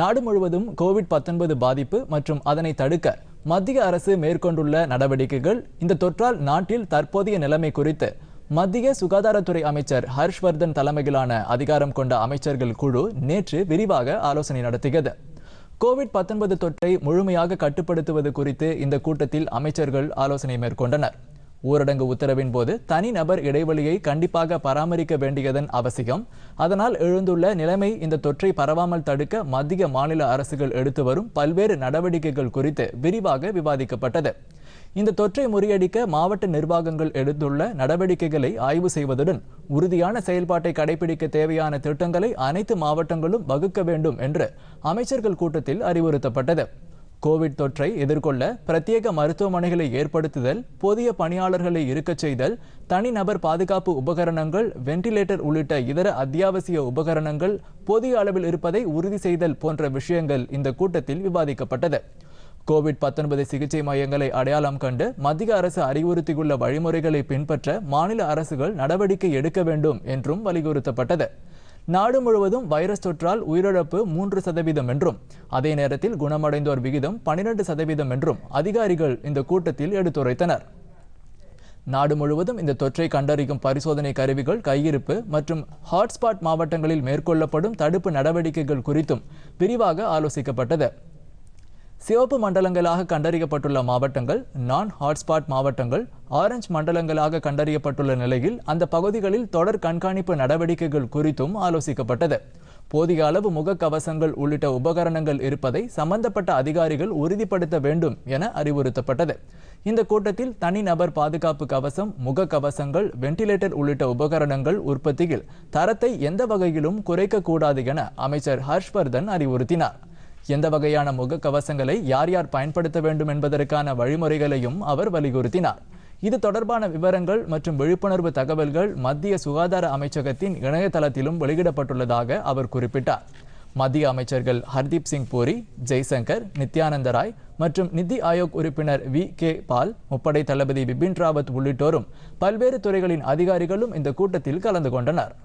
நாடு முழுவதும் கோவிட் பாதிப்பு மற்றும் அதனை தடுக்க மத்திய அரசு மேற்கொண்டுள்ள நடவடிக்கைகள் இந்த தொற்றால் நாட்டில் தற்போதைய நிலைமை குறித்து மத்திய சுகாதாரத்துறை அமைச்சர் ஹர்ஷ்வர்தன் தலைமையிலான அதிகாரம் கொண்ட அமைச்சர்கள் குழு நேற்று விரிவாக ஆலோசனை நடத்தியது கோவிட் பத்தொன்பது தொற்றை முழுமையாக கட்டுப்படுத்துவது குறித்து இந்த கூட்டத்தில் அமைச்சர்கள் ஆலோசனை மேற்கொண்டனர் ஊரடங்கு உத்தரவின் போது தனிநபர் இடைவெளியை கண்டிப்பாக பராமரிக்க வேண்டியதன் அவசியம் அதனால் எழுந்துள்ள நிலைமை இந்த தொற்றை பரவாமல் தடுக்க மத்திய மாநில அரசுகள் எடுத்து வரும் பல்வேறு நடவடிக்கைகள் குறித்து விரிவாக விவாதிக்கப்பட்டது இந்த தொற்றை முறியடிக்க மாவட்ட நிர்வாகங்கள் எடுத்துள்ள நடவடிக்கைகளை ஆய்வு செய்வதுடன் உறுதியான செயல்பாட்டை கடைபிடிக்க தேவையான திட்டங்களை அனைத்து மாவட்டங்களும் வகுக்க வேண்டும் என்று அமைச்சர்கள் கூட்டத்தில் அறிவுறுத்தப்பட்டது கோவிட் தொற்றை எதிர்கொள்ள பிரத்யேக மருத்துவமனைகளை ஏற்படுத்துதல் புதிய பணியாளர்களை இருக்கச் செய்தல் தனிநபர் பாதுகாப்பு உபகரணங்கள் வென்டிலேட்டர் உள்ளிட்ட இதர அத்தியாவசிய உபகரணங்கள் போதிய அளவில் இருப்பதை உறுதி செய்தல் போன்ற விஷயங்கள் இந்த கூட்டத்தில் விவாதிக்கப்பட்டது கோவிட் பத்தொன்பது சிகிச்சை மையங்களை அடையாளம் கண்டு மத்திய அரசு அறிவுறுத்தியுள்ள வழிமுறைகளை பின்பற்ற மாநில அரசுகள் நடவடிக்கை எடுக்க வேண்டும் என்றும் வலியுறுத்தப்பட்டது நாடு முழுவதும் வைரஸ் தொற்றால் உயிரிழப்பு மூன்று சதவீதம் என்றும் அதே நேரத்தில் குணமடைந்தோர் விகிதம் பனிரெண்டு சதவீதம் என்றும் அதிகாரிகள் இந்த கூட்டத்தில் எடுத்துரைத்தனர் நாடு முழுவதும் இந்த தொற்றை கண்டறியும் பரிசோதனை கருவிகள் கையிருப்பு மற்றும் ஹாட்ஸ்பாட் மாவட்டங்களில் மேற்கொள்ளப்படும் தடுப்பு நடவடிக்கைகள் குறித்தும் விரிவாக ஆலோசிக்கப்பட்டது சிவப்பு மண்டலங்களாக கண்டறியப்பட்டுள்ள மாவட்டங்கள் நான் ஹாட்ஸ்பாட் மாவட்டங்கள் ஆரஞ்சு மண்டலங்களாக கண்டறியப்பட்டுள்ள நிலையில் அந்த பகுதிகளில் தொடர் கண்காணிப்பு நடவடிக்கைகள் குறித்தும் ஆலோசிக்கப்பட்டது போதிய அளவு முகக்கவசங்கள் உள்ளிட்ட உபகரணங்கள் இருப்பதை சம்பந்தப்பட்ட அதிகாரிகள் உறுதிப்படுத்த வேண்டும் என அறிவுறுத்தப்பட்டது இந்த கூட்டத்தில் தனிநபர் பாதுகாப்பு கவசம் முகக்கவசங்கள் வெண்டிலேட்டர் உள்ளிட்ட உபகரணங்கள் உற்பத்தியில் தரத்தை எந்த வகையிலும் குறைக்கக்கூடாது என அமைச்சர் ஹர்ஷ்வர்தன் அறிவுறுத்தினார் எந்த வகையான முக கவசங்களை யார் யார் பயன்படுத்த வேண்டும் என்பதற்கான வழிமுறைகளையும் அவர் வலியுறுத்தினார் இது தொடர்பான விவரங்கள் மற்றும் விழிப்புணர்வு தகவல்கள் மத்திய சுகாதார அமைச்சகத்தின் இணையதளத்திலும் வெளியிடப்பட்டுள்ளதாக அவர் குறிப்பிட்டார் மத்திய அமைச்சர்கள் ஹர்தீப் சிங் பூரி ஜெய்சங்கர் நித்யானந்த ராய் மற்றும் நிதி ஆயோக் உறுப்பினர் வி கே பால் முப்படை தளபதி பிபின் ராவத் உள்ளிட்டோரும் பல்வேறு துறைகளின் அதிகாரிகளும் இந்த கூட்டத்தில் கலந்து கொண்டனர்